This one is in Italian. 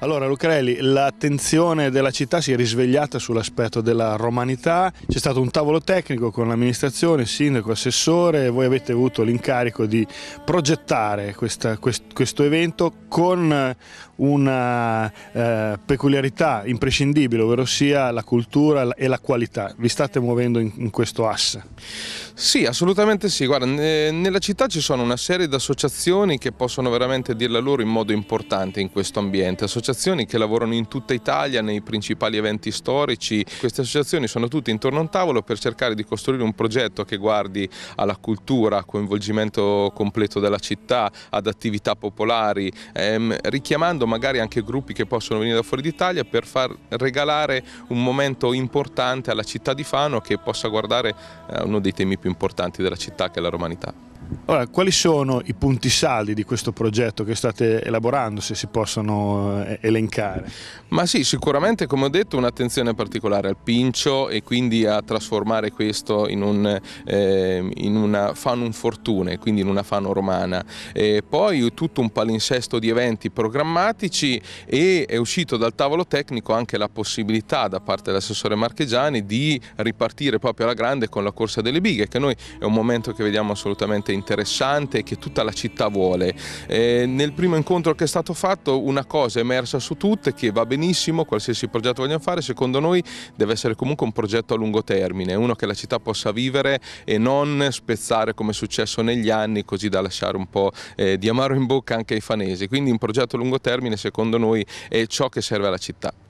Allora Lucarelli, l'attenzione della città si è risvegliata sull'aspetto della romanità, c'è stato un tavolo tecnico con l'amministrazione, sindaco, assessore, e voi avete avuto l'incarico di progettare questa, quest, questo evento con eh, una eh, peculiarità imprescindibile, ovvero sia la cultura e la qualità. Vi state muovendo in, in questo asse? Sì, assolutamente sì. Guarda, ne, nella città ci sono una serie di associazioni che possono veramente dirla loro in modo importante in questo ambiente, associazioni che lavorano in tutta Italia nei principali eventi storici. Queste associazioni sono tutte intorno a un tavolo per cercare di costruire un progetto che guardi alla cultura, al coinvolgimento completo della città, ad attività popolari, ehm, richiamando magari anche gruppi che possono venire da fuori d'Italia per far regalare un momento importante alla città di Fano che possa guardare eh, uno dei temi più importanti della città che è la romanità. Ora, quali sono i punti saldi di questo progetto che state elaborando, se si possono eh, elencare? Ma sì, sicuramente come ho detto un'attenzione particolare al pincio e quindi a trasformare questo in, un, eh, in una fanum fortune, quindi in una fano romana. E poi tutto un palinsesto di eventi programmatici e è uscito dal tavolo tecnico anche la possibilità da parte dell'assessore Marchegiani di ripartire proprio alla grande con la corsa delle bighe, che noi è un momento che vediamo assolutamente interessante e che tutta la città vuole. Eh, nel primo incontro che è stato fatto una cosa è emersa su tutte che va benissimo, qualsiasi progetto vogliamo fare, secondo noi deve essere comunque un progetto a lungo termine, uno che la città possa vivere e non spezzare come è successo negli anni così da lasciare un po' eh, di amaro in bocca anche ai fanesi. Quindi un progetto a lungo termine secondo noi è ciò che serve alla città.